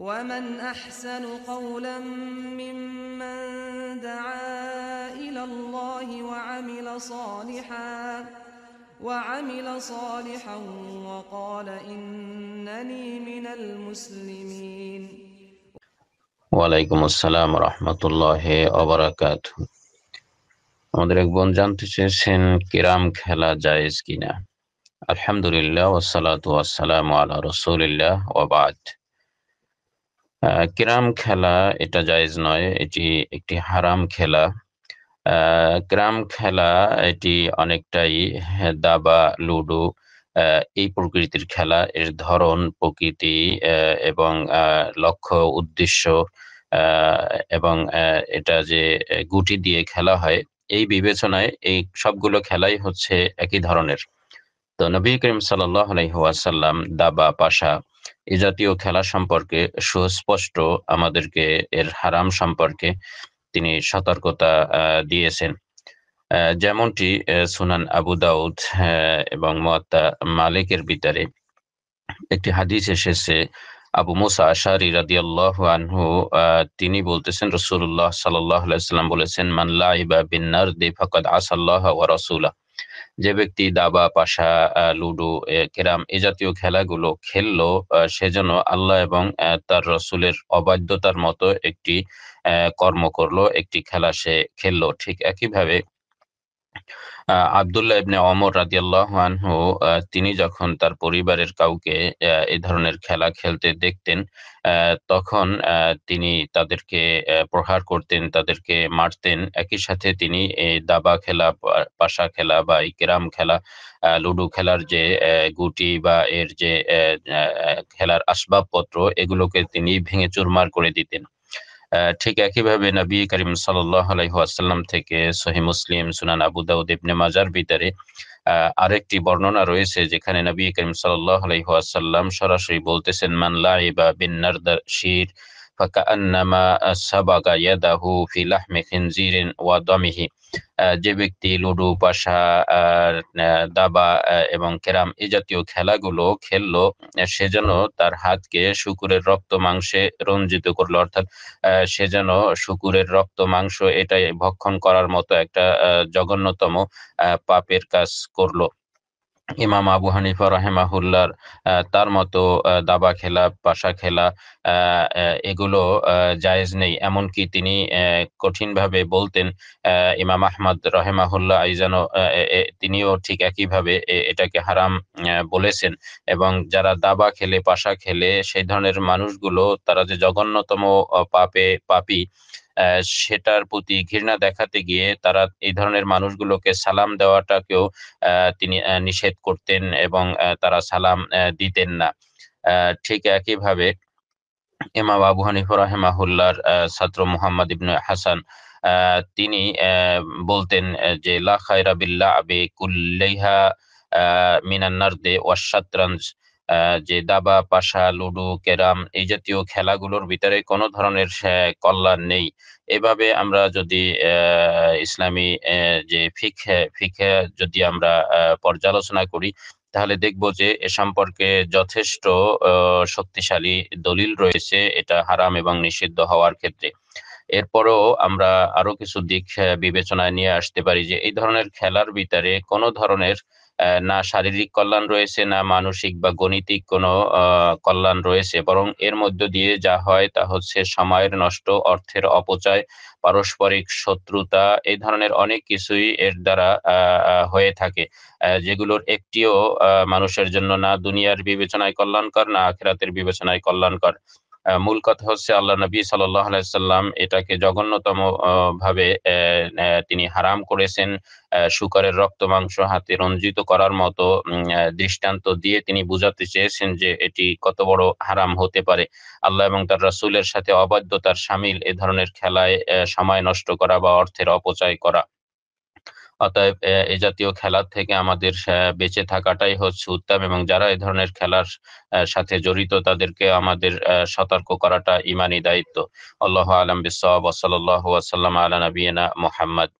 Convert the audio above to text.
ومن أحسن قولا ممن دعا إلى الله وعمل صالحا وعمل صالحا وقال إنني من المسلمين وعليكم السلام ورحمة الله وبركاته আমাদের এক বোন জানতে চেয়েছেন কিরাম খেলা জায়েজ কিনা আলহামদুলিল্লাহ ওসালাত ওয়াসালাম আলা রসুলিল্লাহ ওবাদ ক্যারাম খেলা এটা জায়েজ নয় এটি একটি হারাম খেলা ক্যারাম খেলা এটি অনেকটাই দাবা লুডো এই প্রকৃতির খেলা এর ধরন প্রকৃতি এবং লক্ষ্য উদ্দেশ্য এবং এটা যে গুটি দিয়ে খেলা হয় এই বিবেচনায় এই সবগুলো খেলাই হচ্ছে একই ধরনের তো নবী করিম সাল্লাহ আলহিহাসাল্লাম দাবা পাশা এ জাতীয় খেলা সম্পর্কে সুস্পষ্ট আমাদেরকে এর হারাম সম্পর্কে তিনি সতর্কতা দিয়েছেন যেমনটি সুনান আবু দাউদ এবং মহাত্মা মালিকের ভিতরে একটি হাদিস এসেছে আবু মুসা আশারি রাদিয়াল্লাহ আনহু তিনি বলতেছেন রসুল্লাহ সাল্লাহ সাল্লাম বলেছেন মান্লা ইবা বিন্নার দে ফকদ আসাল্লাহ ওয়া রসুল্লাহ যে ব্যক্তি দাবা পাশা লুডো কেরাম এ জাতীয় খেলাগুলো খেললো যেন আল্লাহ এবং তার রসুলের অবাধ্যতার মতো একটি কর্ম করলো একটি খেলা সে খেললো ঠিক একইভাবে আবদুল্লাহ ইবনে অমর রাদিয়াল্লাহু আনহু তিনি যখন তার পরিবারের কাউকে এ ধরনের খেলা খেলতে দেখতেন তখন তিনি তাদেরকে প্রহার করতেন তাদেরকে মারতেন একই সাথে তিনি এই দাবা খেলা পাশা খেলা বা ইকেরাম খেলা লুডো খেলার যে গুটি বা এর যে খেলার আসবাবপত্র এগুলোকে তিনি ভেঙে চুরমার করে দিতেন ঠিক একইভাবে নবী করিম সাল্লাম থেকে সহি মুসলিম সুনান আবু দাউদ ইবনে মাজার বিদারে আরেকটি বর্ণনা রয়েছে যেখানে নবী করিম সাল্লাহ আলাইহাসাল্লাম সরাসরি বলতেছেন মানলা ইবা বিন্নার শির ফাকা আন্নামা সাবাগা ইয়াদাহু ফি লাহমি খিনজিরিন যে ব্যক্তি লুডু পাশা দাবা এবং ক্যারাম এ জাতীয় খেলাগুলো খেললো সে যেন তার হাতকে শুকুরের রক্ত মাংসে রঞ্জিত করলো অর্থাৎ সে যেন শুকুরের রক্ত মাংস এটাই ভক্ষণ করার মতো একটা জঘন্যতম পাপের কাজ করলো ইমাম আবু হানিফা রহেমাহুল্লার তার মতো দাবা খেলা পাশা খেলা এগুলো জায়েজ নেই এমনকি তিনি কঠিনভাবে বলতেন ইমাম আহমদ রহেমাহুল্লাহ আইজান তিনিও ঠিক একইভাবে এটাকে হারাম বলেছেন এবং যারা দাবা খেলে পাশা খেলে সেই ধরনের মানুষগুলো তারা যে জঘন্যতম পাপে পাপি সেটার প্রতি ঘৃণা দেখাতে গিয়ে তারা এই ধরনের মানুষগুলোকে সালাম দেওয়াটাকেও তিনি নিষেধ করতেন এবং তারা সালাম দিতেন না ঠিক একইভাবে এমা বাবু হানিফা রাহেমাহুল্লার ছাত্র মুহাম্মদ ইবনে হাসান তিনি বলতেন যে লা খায়রা বিল্লা আবে মিনান্নার দে ওয়াশাতরাঞ্জ যে দাবা পাশা লুডো ক্যারাম এই জাতীয় খেলাগুলোর ভিতরে কোনো ধরনের কল্যাণ নেই এভাবে আমরা যদি ইসলামী যে ফিখে ফিখে যদি আমরা পর্যালোচনা করি তাহলে দেখব যে এ সম্পর্কে যথেষ্ট শক্তিশালী দলিল রয়েছে এটা হারাম এবং নিষিদ্ধ হওয়ার ক্ষেত্রে এরপরও আমরা আরো কিছু দিক বিবেচনায় নিয়ে আসতে পারি যে এই ধরনের খেলার ভিতরে কোনো ধরনের না শারীরিক কল্যাণ রয়েছে না মানসিক বা গণিতিক কোনো কল্যাণ রয়েছে বরং এর মধ্য দিয়ে যা হয় তা হচ্ছে সময়ের নষ্ট অর্থের অপচয় পারস্পরিক শত্রুতা এই ধরনের অনেক কিছুই এর দ্বারা হয়ে থাকে যেগুলোর একটিও মানুষের জন্য না দুনিয়ার বিবেচনায় কল্যাণকর না আখেরাতের বিবেচনায় কল্যাণকর মূল কথা হচ্ছে আল্লাহ নবী সাল্লাম এটাকে জঘন্যতম ভাবে তিনি হারাম করেছেন শুকরের রক্ত মাংস হাতে রঞ্জিত করার মতো দৃষ্টান্ত দিয়ে তিনি বুঝাতে চেয়েছেন যে এটি কত বড় হারাম হতে পারে আল্লাহ এবং তার রাসুলের সাথে অবাধ্যতার সামিল এ ধরনের খেলায় সময় নষ্ট করা বা অর্থের অপচয় করা অতএব এ জাতীয় খেলার থেকে আমাদের বেঁচে থাকাটাই হচ্ছে উত্তম এবং যারা এ ধরনের খেলার সাথে জড়িত তাদেরকে আমাদের সতর্ক করাটা ইমানি দায়িত্ব আল্লাহ আলম বিসাল্লাহ ওসাল্লাম আলা নবীনা মোহাম্মদ